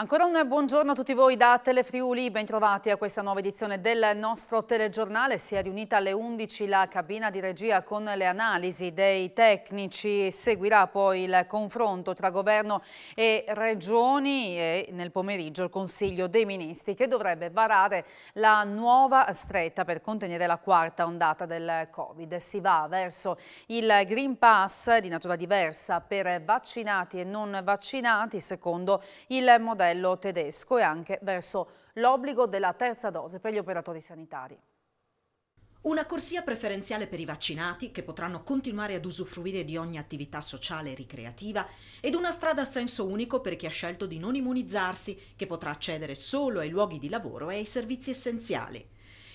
Ancora un buongiorno a tutti voi da Telefriuli, bentrovati a questa nuova edizione del nostro telegiornale. Si è riunita alle 11 la cabina di regia con le analisi dei tecnici. Seguirà poi il confronto tra governo e regioni e nel pomeriggio il Consiglio dei Ministri che dovrebbe varare la nuova stretta per contenere la quarta ondata del Covid. Si va verso il Green Pass di natura diversa per vaccinati e non vaccinati secondo il modello modello tedesco e anche verso l'obbligo della terza dose per gli operatori sanitari. Una corsia preferenziale per i vaccinati che potranno continuare ad usufruire di ogni attività sociale e ricreativa ed una strada a senso unico per chi ha scelto di non immunizzarsi che potrà accedere solo ai luoghi di lavoro e ai servizi essenziali.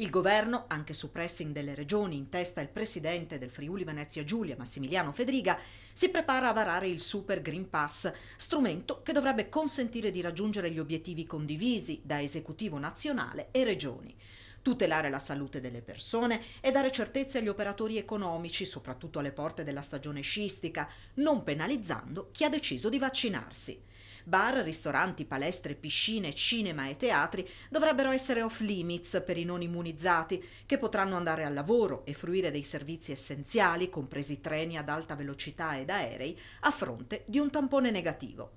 Il governo, anche su pressing delle regioni, in testa il presidente del Friuli Venezia Giulia, Massimiliano Fedriga, si prepara a varare il Super Green Pass, strumento che dovrebbe consentire di raggiungere gli obiettivi condivisi da esecutivo nazionale e regioni tutelare la salute delle persone e dare certezze agli operatori economici, soprattutto alle porte della stagione sciistica, non penalizzando chi ha deciso di vaccinarsi. Bar, ristoranti, palestre, piscine, cinema e teatri dovrebbero essere off limits per i non immunizzati, che potranno andare al lavoro e fruire dei servizi essenziali, compresi treni ad alta velocità ed aerei, a fronte di un tampone negativo.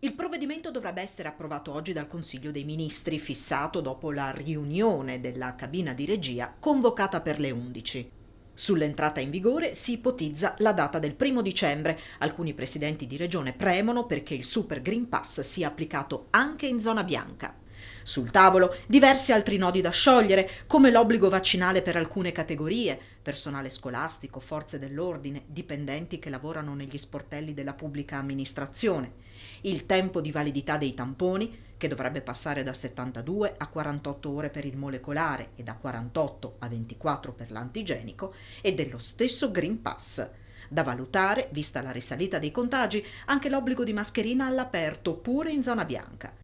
Il provvedimento dovrebbe essere approvato oggi dal Consiglio dei Ministri, fissato dopo la riunione della cabina di regia convocata per le 11. Sull'entrata in vigore si ipotizza la data del primo dicembre. Alcuni presidenti di regione premono perché il Super Green Pass sia applicato anche in zona bianca. Sul tavolo diversi altri nodi da sciogliere, come l'obbligo vaccinale per alcune categorie, personale scolastico, forze dell'ordine, dipendenti che lavorano negli sportelli della pubblica amministrazione il tempo di validità dei tamponi, che dovrebbe passare da 72 a 48 ore per il molecolare e da 48 a 24 per l'antigenico, e dello stesso Green Pass. Da valutare, vista la risalita dei contagi, anche l'obbligo di mascherina all'aperto, pure in zona bianca.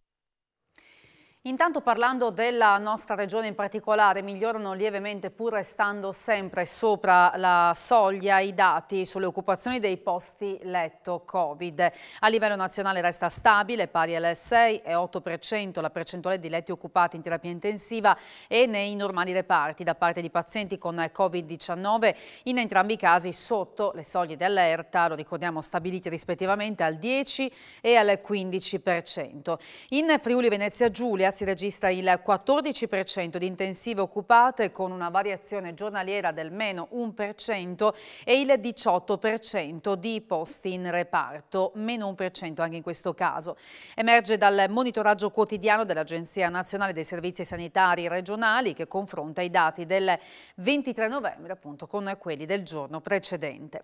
Intanto parlando della nostra regione in particolare, migliorano lievemente pur restando sempre sopra la soglia i dati sulle occupazioni dei posti letto Covid. A livello nazionale resta stabile, pari al 6,8% la percentuale di letti occupati in terapia intensiva e nei normali reparti da parte di pazienti con Covid-19, in entrambi i casi sotto le soglie di allerta, lo ricordiamo stabilite rispettivamente al 10 e al 15%. In Friuli Venezia Giulia si registra il 14% di intensive occupate con una variazione giornaliera del meno 1% e il 18% di posti in reparto, meno 1% anche in questo caso. Emerge dal monitoraggio quotidiano dell'Agenzia Nazionale dei Servizi Sanitari Regionali che confronta i dati del 23 novembre appunto con quelli del giorno precedente.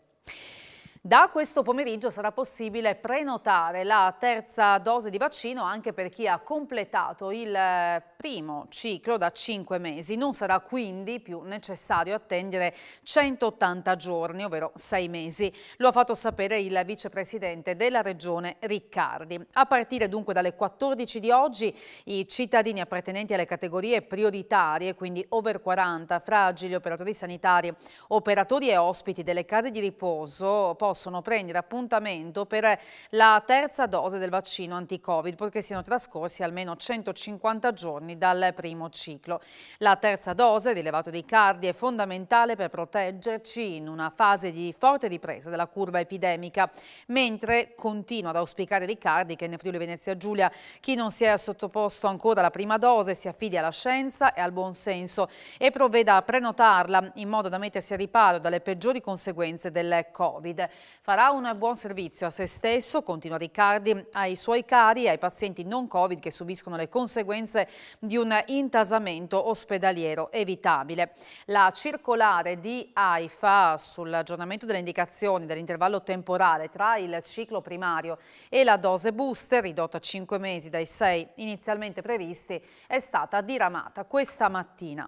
Da questo pomeriggio sarà possibile prenotare la terza dose di vaccino anche per chi ha completato il eh, primo ciclo da 5 mesi. Non sarà quindi più necessario attendere 180 giorni, ovvero 6 mesi. Lo ha fatto sapere il vicepresidente della regione Riccardi. A partire dunque dalle 14 di oggi i cittadini appartenenti alle categorie prioritarie, quindi over 40, fragili, operatori sanitari, operatori e ospiti delle case di riposo possono prendere appuntamento per la terza dose del vaccino anti-covid purché siano trascorsi almeno 150 giorni giorni dal primo ciclo. La terza dose di levato di cardi è fondamentale per proteggerci in una fase di forte ripresa della curva epidemica, mentre continua ad auspicare Riccardi che nel Friuli Venezia Giulia chi non si è sottoposto ancora alla prima dose si affidi alla scienza e al buonsenso e provveda a prenotarla in modo da mettersi a riparo dalle peggiori conseguenze del Covid. Farà un buon servizio a se stesso, continua Riccardi, ai suoi cari e ai pazienti non Covid che subiscono le conseguenze di un intasamento ospedaliero evitabile. La circolare di AIFA sull'aggiornamento delle indicazioni dell'intervallo temporale tra il ciclo primario e la dose booster, ridotta a 5 mesi dai 6 inizialmente previsti, è stata diramata questa mattina.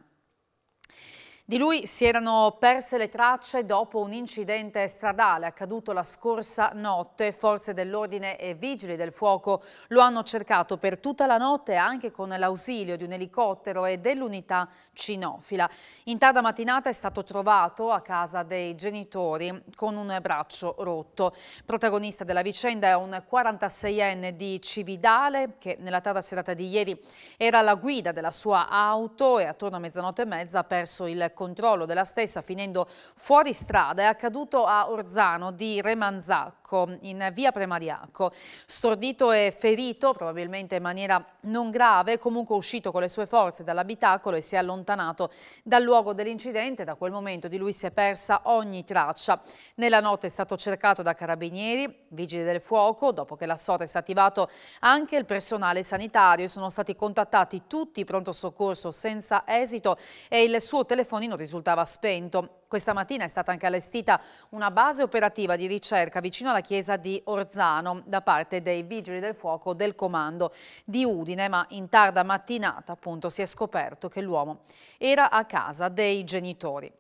Di lui si erano perse le tracce dopo un incidente stradale accaduto la scorsa notte. Forze dell'ordine e vigili del fuoco lo hanno cercato per tutta la notte anche con l'ausilio di un elicottero e dell'unità cinofila. In tarda mattinata è stato trovato a casa dei genitori con un braccio rotto. Protagonista della vicenda è un 46enne di Cividale che nella tarda serata di ieri era alla guida della sua auto e attorno a mezzanotte e mezza ha perso il controllo della stessa finendo fuori strada è accaduto a Orzano di Remanzà Mariacco, in via Premariacco. Stordito e ferito, probabilmente in maniera non grave, comunque uscito con le sue forze dall'abitacolo e si è allontanato dal luogo dell'incidente. Da quel momento di lui si è persa ogni traccia. Nella notte è stato cercato da carabinieri, vigili del fuoco, dopo che la sorta è stato attivato anche il personale sanitario. Sono stati contattati tutti i pronto soccorso senza esito e il suo telefonino risultava spento. Questa mattina è stata anche allestita una base operativa di ricerca vicino alla chiesa di Orzano da parte dei vigili del fuoco del comando di Udine, ma in tarda mattinata appunto si è scoperto che l'uomo era a casa dei genitori.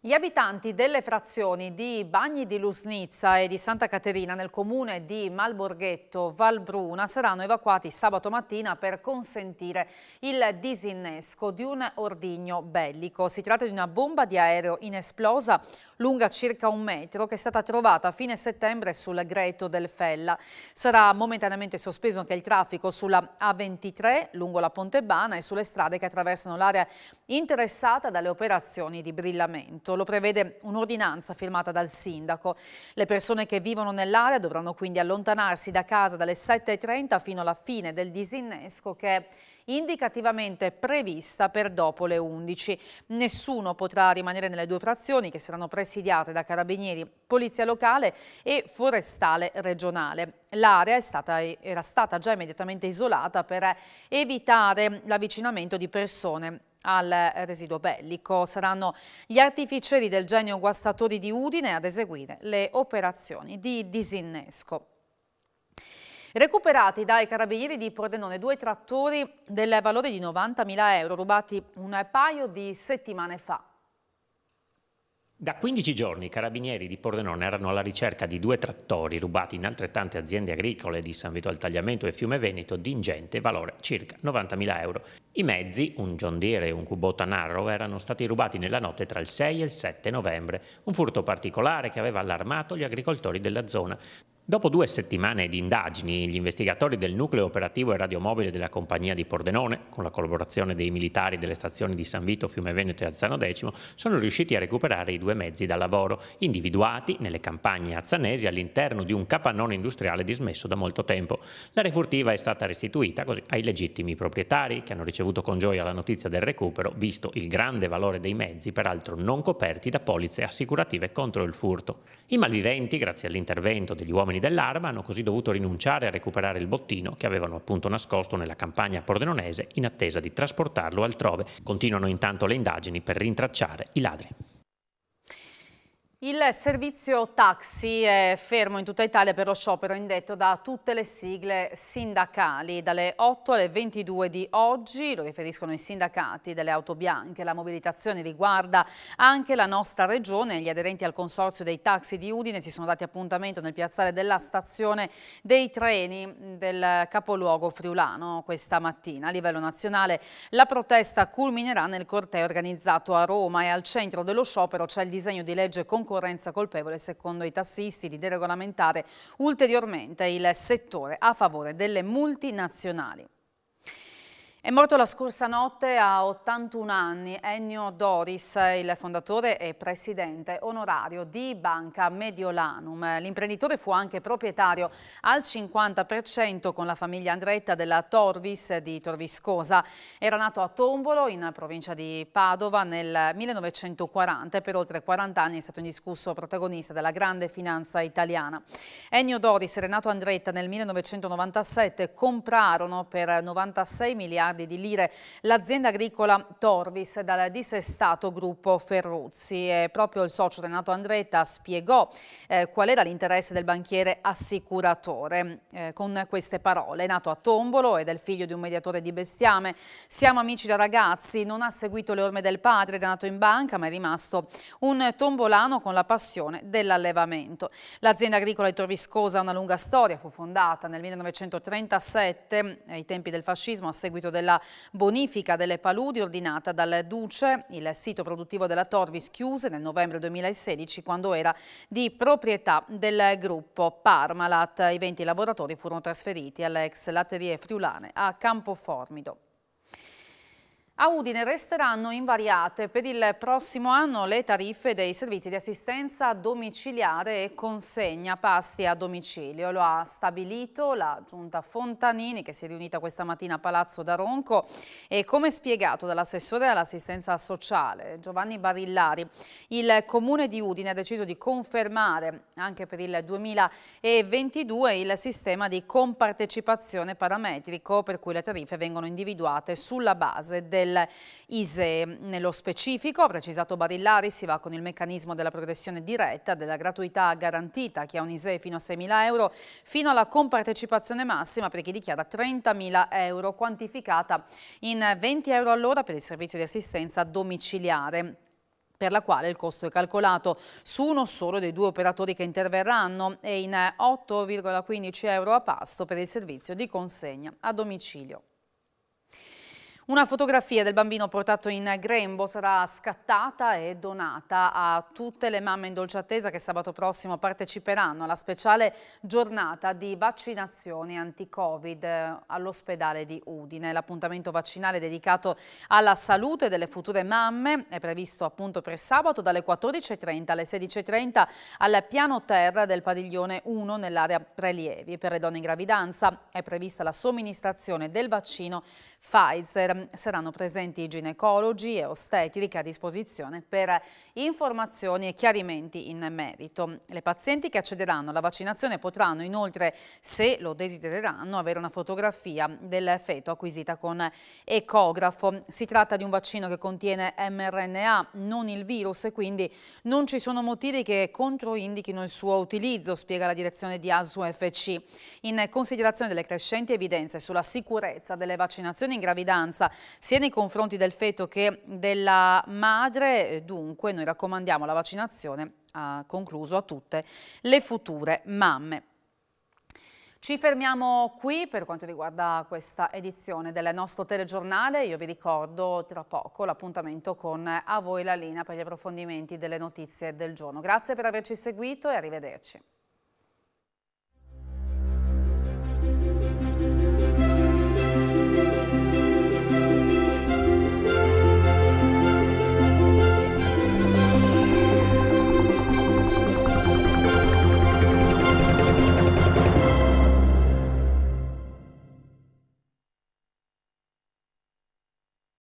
Gli abitanti delle frazioni di Bagni di Lusnizza e di Santa Caterina nel comune di Malborghetto Valbruna saranno evacuati sabato mattina per consentire il disinnesco di un ordigno bellico. Si tratta di una bomba di aereo inesplosa lunga circa un metro, che è stata trovata a fine settembre sul Greto del Fella. Sarà momentaneamente sospeso anche il traffico sulla A23 lungo la Pontebana e sulle strade che attraversano l'area interessata dalle operazioni di brillamento. Lo prevede un'ordinanza firmata dal sindaco. Le persone che vivono nell'area dovranno quindi allontanarsi da casa dalle 7.30 fino alla fine del disinnesco che indicativamente prevista per dopo le 11. Nessuno potrà rimanere nelle due frazioni che saranno presidiate da carabinieri, polizia locale e forestale regionale. L'area era stata già immediatamente isolata per evitare l'avvicinamento di persone al residuo bellico. Saranno gli artificieri del genio guastatori di Udine ad eseguire le operazioni di disinnesco. Recuperati dai carabinieri di Pordenone due trattori del valore di 90.000 euro rubati un paio di settimane fa. Da 15 giorni i carabinieri di Pordenone erano alla ricerca di due trattori rubati in altrettante aziende agricole di San Vito al Tagliamento e Fiume Veneto di ingente valore circa 90.000 euro. I mezzi, un John Deere e un Kubota Narrow, erano stati rubati nella notte tra il 6 e il 7 novembre, un furto particolare che aveva allarmato gli agricoltori della zona. Dopo due settimane di indagini, gli investigatori del nucleo operativo e radiomobile della compagnia di Pordenone, con la collaborazione dei militari delle stazioni di San Vito, Fiume Veneto e Azzano X, sono riusciti a recuperare i due mezzi da lavoro, individuati nelle campagne azzanesi all'interno di un capannone industriale dismesso da molto tempo. La refurtiva è stata restituita così ai legittimi proprietari, che hanno ricevuto con gioia la notizia del recupero, visto il grande valore dei mezzi, peraltro non coperti da polizze assicurative contro il furto. I malviventi, grazie all'intervento degli uomini operatori dell'Arma hanno così dovuto rinunciare a recuperare il bottino che avevano appunto nascosto nella campagna pordenonese in attesa di trasportarlo altrove. Continuano intanto le indagini per rintracciare i ladri. Il servizio taxi è fermo in tutta Italia per lo sciopero indetto da tutte le sigle sindacali. Dalle 8 alle 22 di oggi, lo riferiscono i sindacati delle auto bianche, la mobilitazione riguarda anche la nostra regione. Gli aderenti al consorzio dei taxi di Udine si sono dati appuntamento nel piazzale della stazione dei treni del capoluogo friulano questa mattina. A livello nazionale la protesta culminerà nel corteo organizzato a Roma e al centro dello sciopero c'è il disegno di legge conclusivo concorrenza colpevole secondo i tassisti di deregolamentare ulteriormente il settore a favore delle multinazionali. È morto la scorsa notte a 81 anni Ennio Doris, il fondatore e presidente onorario di Banca Mediolanum. L'imprenditore fu anche proprietario al 50% con la famiglia Andretta della Torvis di Torviscosa. Era nato a Tombolo, in provincia di Padova, nel 1940 e per oltre 40 anni è stato indiscusso protagonista della grande finanza italiana. Ennio Doris e Renato Andretta nel 1997 comprarono per 96 miliardi miliardi di lire l'azienda agricola Torvis dal dissestato gruppo Ferruzzi. E proprio il socio Renato Andretta spiegò eh, qual era l'interesse del banchiere assicuratore. Eh, con queste parole, nato a Tombolo ed è il figlio di un mediatore di bestiame, siamo amici da ragazzi, non ha seguito le orme del padre, è nato in banca ma è rimasto un tombolano con la passione dell'allevamento. L'azienda agricola di Torviscosa ha una lunga storia, fu fondata nel 1937 eh, ai tempi del fascismo a seguito del della bonifica delle paludi ordinata dal Duce, il sito produttivo della Torvis chiuse nel novembre 2016 quando era di proprietà del gruppo Parmalat. I 20 lavoratori furono trasferiti alle ex latterie friulane a Campoformido. A Udine resteranno invariate per il prossimo anno le tariffe dei servizi di assistenza domiciliare e consegna pasti a domicilio. Lo ha stabilito la giunta Fontanini che si è riunita questa mattina a Palazzo d'Aronco e come spiegato dall'assessore all'assistenza sociale Giovanni Barillari, il comune di Udine ha deciso di confermare anche per il 2022 il sistema di compartecipazione parametrico per cui le tariffe vengono individuate sulla base del ISE. Nello specifico, ha precisato Barillari, si va con il meccanismo della progressione diretta della gratuità garantita che ha un ISE fino a 6.000 euro fino alla compartecipazione massima per chi dichiara 30.000 euro quantificata in 20 euro all'ora per il servizio di assistenza domiciliare per la quale il costo è calcolato su uno solo dei due operatori che interverranno e in 8,15 euro a pasto per il servizio di consegna a domicilio. Una fotografia del bambino portato in grembo sarà scattata e donata a tutte le mamme in dolce attesa che sabato prossimo parteciperanno alla speciale giornata di vaccinazioni anti-covid eh, all'ospedale di Udine. L'appuntamento vaccinale dedicato alla salute delle future mamme è previsto appunto per sabato dalle 14.30 alle 16.30 al piano terra del padiglione 1 nell'area prelievi. Per le donne in gravidanza è prevista la somministrazione del vaccino Pfizer eh, saranno presenti ginecologi e ostetriche a disposizione per informazioni e chiarimenti in merito. Le pazienti che accederanno alla vaccinazione potranno inoltre, se lo desidereranno, avere una fotografia del feto acquisita con ecografo. Si tratta di un vaccino che contiene mRNA, non il virus, e quindi non ci sono motivi che controindichino il suo utilizzo, spiega la direzione di ASUFC. In considerazione delle crescenti evidenze sulla sicurezza delle vaccinazioni in gravidanza sia nei confronti del feto che della madre, eh, dunque noi raccomandiamo la vaccinazione a, concluso a tutte le future mamme. Ci fermiamo qui per quanto riguarda questa edizione del nostro telegiornale. Io vi ricordo tra poco l'appuntamento con A voi la linea per gli approfondimenti delle notizie del giorno. Grazie per averci seguito e arrivederci.